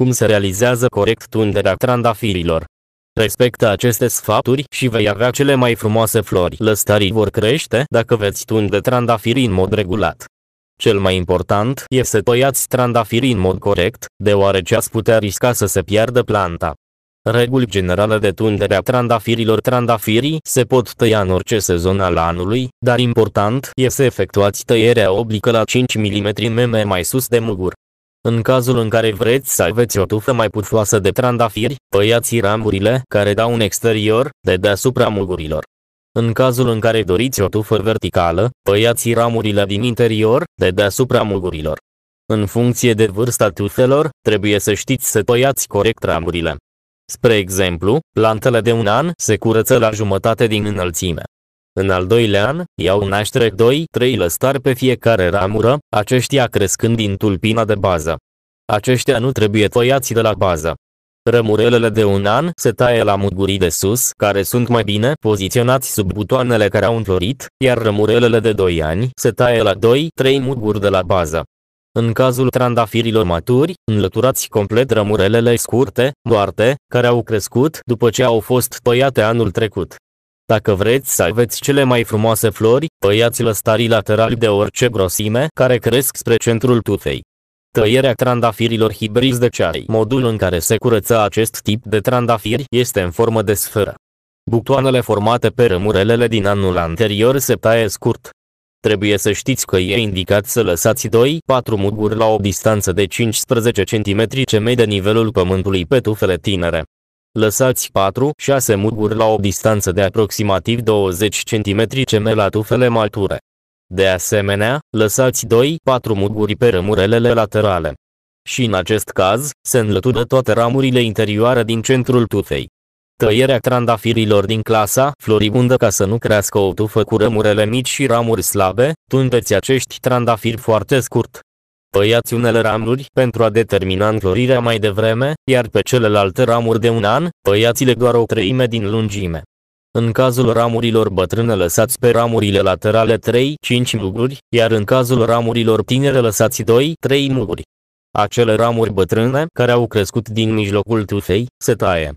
cum se realizează corect tunderea trandafirilor. Respectă aceste sfaturi și vei avea cele mai frumoase flori. Lăstarii vor crește dacă veți tunde trandafirii în mod regulat. Cel mai important e să tăiați trandafirii în mod corect, deoarece ați putea risca să se piardă planta. Reguli generale de tundere a trandafirilor Trandafirii se pot tăia în orice sezon al anului, dar important e să efectuați tăierea oblică la 5 mm mm mai sus de mugur. În cazul în care vreți să aveți o tufă mai pufoasă de trandafiri, tăiați ramurile care dau un exterior de deasupra mugurilor. În cazul în care doriți o tufă verticală, tăiați ramurile din interior de deasupra mugurilor. În funcție de vârsta tufelor, trebuie să știți să tăiați corect ramurile. Spre exemplu, plantele de un an se curăță la jumătate din înălțime. În al doilea an, iau naștere 2-3 lăstari pe fiecare ramură, aceștia crescând din tulpina de bază. Aceștia nu trebuie tăiați de la bază. Rămurelele de un an se taie la mugurii de sus, care sunt mai bine poziționați sub butoanele care au înflorit, iar rămurelele de 2 ani se taie la 2-3 muguri de la bază. În cazul trandafirilor maturi, înlăturați complet rămurelele scurte, moarte, care au crescut după ce au fost tăiate anul trecut. Dacă vreți să aveți cele mai frumoase flori, tăiați lăstarii laterali de orice grosime care cresc spre centrul tufei. Tăierea trandafirilor hibrizi de ceai. Modul în care se curăță acest tip de trandafiri este în formă de sferă. Butoanele formate pe rămurelele din anul anterior se taie scurt. Trebuie să știți că e indicat să lăsați 2-4 muguri la o distanță de 15 cm ce de nivelul pământului pe tufele tinere. Lăsați 4-6 muguri la o distanță de aproximativ 20 cm cm la tufele mature. De asemenea, lăsați 2-4 muguri pe rămurelele laterale. Și în acest caz, se înlătură toate ramurile interioare din centrul tufei. Tăierea trandafirilor din clasa floribundă ca să nu crească o tufă cu rămurele mici și ramuri slabe, tundeți acești trandafiri foarte scurt, Tăiați păi unele ramuri pentru a determina înclorirea mai devreme, iar pe celelalte ramuri de un an, tăiați-le păi doar o treime din lungime. În cazul ramurilor bătrâne lăsați pe ramurile laterale 3-5 muguri, iar în cazul ramurilor tinere lăsați 2-3 muguri. Acele ramuri bătrâne care au crescut din mijlocul tufei se taie.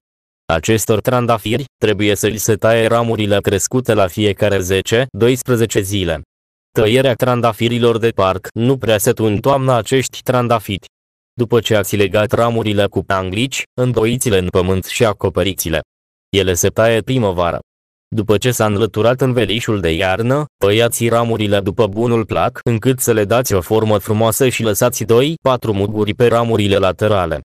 Acestor trandafiri trebuie să li se taie ramurile crescute la fiecare 10-12 zile. Tăierea trandafirilor de parc nu prea se tun toamna acești trandafiri. După ce ați legat ramurile cu anglici, îndoiți-le în pământ și acoperiți-le. Ele se taie primăvară. După ce s-a înlăturat învelișul de iarnă, tăiați ramurile după bunul plac încât să le dați o formă frumoasă și lăsați 2-4 muguri pe ramurile laterale.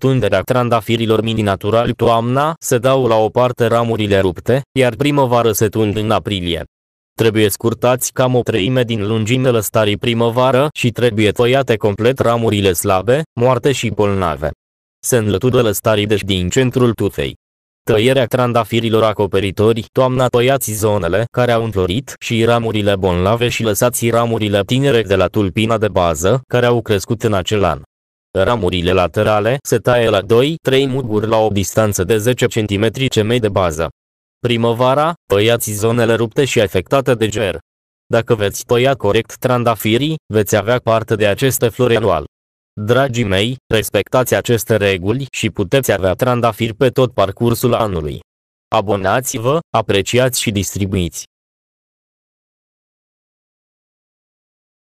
Tunderea trandafirilor mini-naturali toamna se dau la o parte ramurile rupte, iar primăvară se tund în aprilie. Trebuie scurtați cam o treime din lungimea lăstarii primăvară și trebuie tăiate complet ramurile slabe, moarte și bolnave. Se înlătudă lăstarii deși din centrul tufei. Tăierea trandafirilor acoperitori, toamna tăiați zonele care au înflorit și ramurile bolnave și lăsați ramurile tinere de la tulpina de bază care au crescut în acel an. Ramurile laterale se taie la 2-3 muguri la o distanță de 10 cm cemei de bază. Primăvara, tăiați zonele rupte și afectate de ger. Dacă veți tăia corect trandafirii, veți avea parte de aceste flori anual. Dragii mei, respectați aceste reguli și puteți avea trandafiri pe tot parcursul anului. Abonați-vă, apreciați și distribuiți.